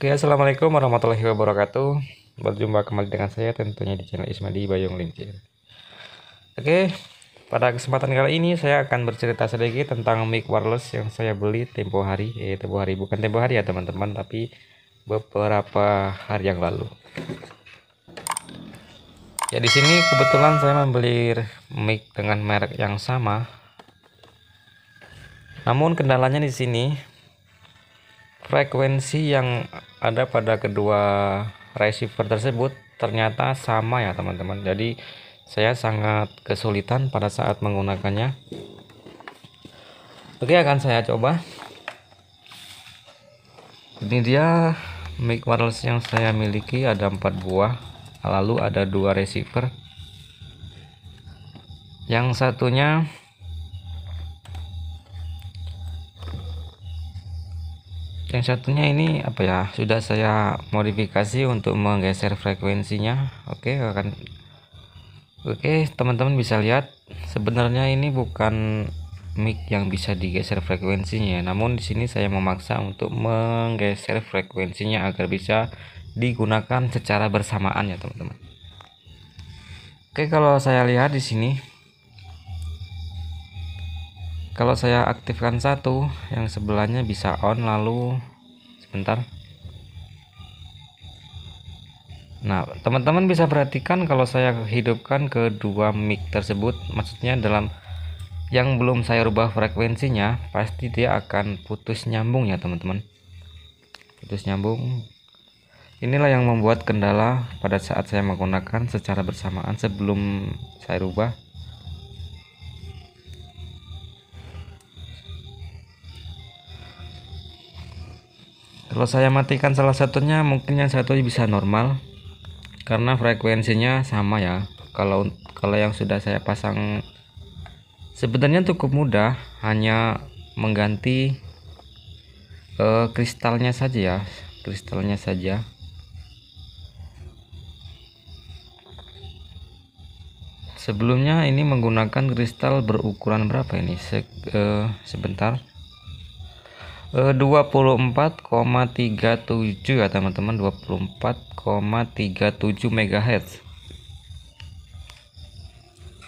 Oke, assalamualaikum warahmatullahi wabarakatuh. Berjumpa kembali dengan saya tentunya di channel Ismadi Bayung Lintir. Oke, pada kesempatan kali ini saya akan bercerita sedikit tentang mic wireless yang saya beli tempo hari, eh tempo hari bukan tempo hari ya teman-teman, tapi beberapa hari yang lalu. Ya di sini kebetulan saya membeli mic dengan merek yang sama. Namun kendalanya di sini frekuensi yang ada pada kedua receiver tersebut ternyata sama ya teman-teman jadi saya sangat kesulitan pada saat menggunakannya oke akan saya coba ini dia mic wireless yang saya miliki ada empat buah lalu ada dua receiver yang satunya yang satunya ini apa ya sudah saya modifikasi untuk menggeser frekuensinya oke akan oke teman-teman bisa lihat sebenarnya ini bukan mic yang bisa digeser frekuensinya namun di sini saya memaksa untuk menggeser frekuensinya agar bisa digunakan secara bersamaan ya teman-teman oke kalau saya lihat di sini kalau saya aktifkan satu yang sebelahnya bisa on lalu sebentar nah teman-teman bisa perhatikan kalau saya hidupkan kedua mic tersebut maksudnya dalam yang belum saya rubah frekuensinya pasti dia akan putus nyambung ya teman-teman putus nyambung inilah yang membuat kendala pada saat saya menggunakan secara bersamaan sebelum saya rubah kalau saya matikan salah satunya mungkin yang satu bisa normal karena frekuensinya sama ya kalau kalau yang sudah saya pasang sebenarnya cukup mudah hanya mengganti uh, kristalnya saja ya kristalnya saja sebelumnya ini menggunakan kristal berukuran berapa ini Se uh, eh, sebentar 24,37 eh, ya teman-teman 24,37 MHz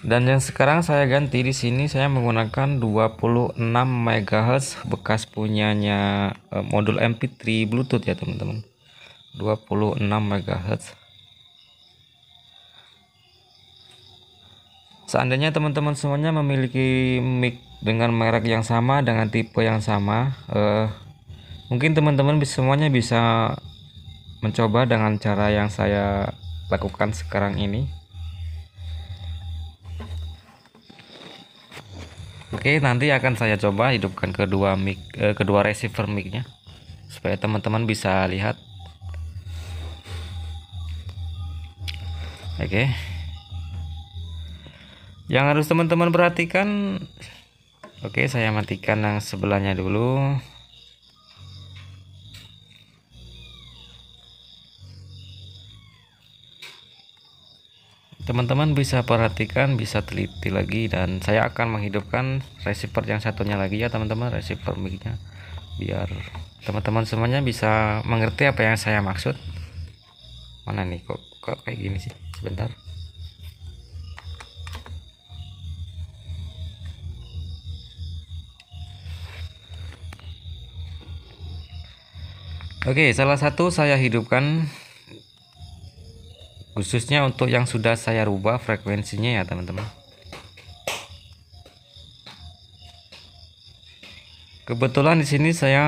dan yang sekarang saya ganti di sini saya menggunakan 26 MHz bekas punyanya eh, modul MP3 Bluetooth ya teman-teman 26 MHz seandainya teman-teman semuanya memiliki mic dengan merek yang sama dengan tipe yang sama eh, mungkin teman-teman semuanya bisa mencoba dengan cara yang saya lakukan sekarang ini Oke nanti akan saya coba hidupkan kedua mic eh, kedua receiver micnya supaya teman-teman bisa lihat Oke yang harus teman-teman perhatikan Oke, saya matikan yang sebelahnya dulu. Teman-teman bisa perhatikan, bisa teliti lagi dan saya akan menghidupkan receiver yang satunya lagi ya teman-teman, receiver mic biar teman-teman semuanya bisa mengerti apa yang saya maksud. Mana nih kok, kok kayak gini sih? Sebentar. Oke, salah satu saya hidupkan khususnya untuk yang sudah saya rubah frekuensinya ya teman-teman. Kebetulan di sini saya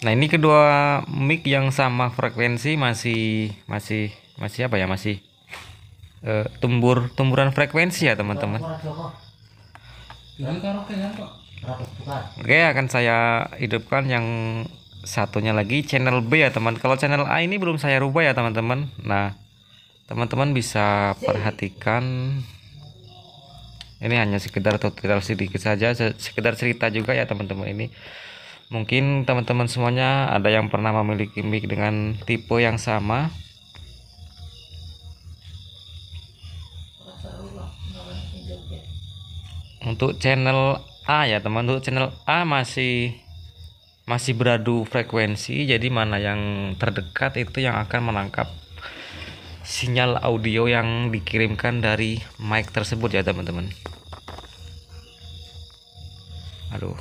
Nah, ini kedua mic yang sama frekuensi masih masih masih apa ya? Masih uh, eh, tumbur tumburan frekuensi ya, teman-teman. Oke akan saya hidupkan yang satunya lagi channel B ya teman kalau channel A ini belum saya rubah ya teman-teman nah teman-teman bisa perhatikan ini hanya sekedar tutorial sedikit saja sekedar cerita juga ya teman-teman ini mungkin teman-teman semuanya ada yang pernah memiliki mic dengan tipe yang sama untuk channel A ya teman untuk channel A masih masih beradu frekuensi jadi mana yang terdekat itu yang akan menangkap sinyal audio yang dikirimkan dari mic tersebut ya teman-teman aduh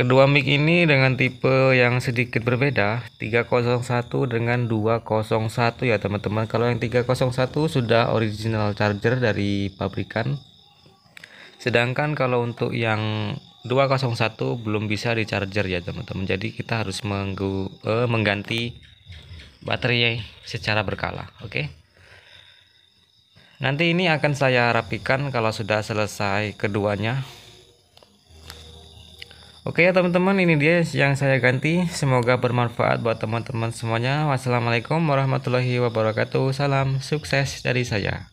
Kedua mic ini dengan tipe yang sedikit berbeda 301 dengan 201 ya teman-teman Kalau yang 301 sudah original charger dari pabrikan Sedangkan kalau untuk yang 201 belum bisa di charger ya teman-teman Jadi kita harus menggu eh, mengganti baterai secara berkala oke okay? Nanti ini akan saya rapikan kalau sudah selesai keduanya Oke ya teman-teman ini dia yang saya ganti Semoga bermanfaat buat teman-teman semuanya Wassalamualaikum warahmatullahi wabarakatuh Salam sukses dari saya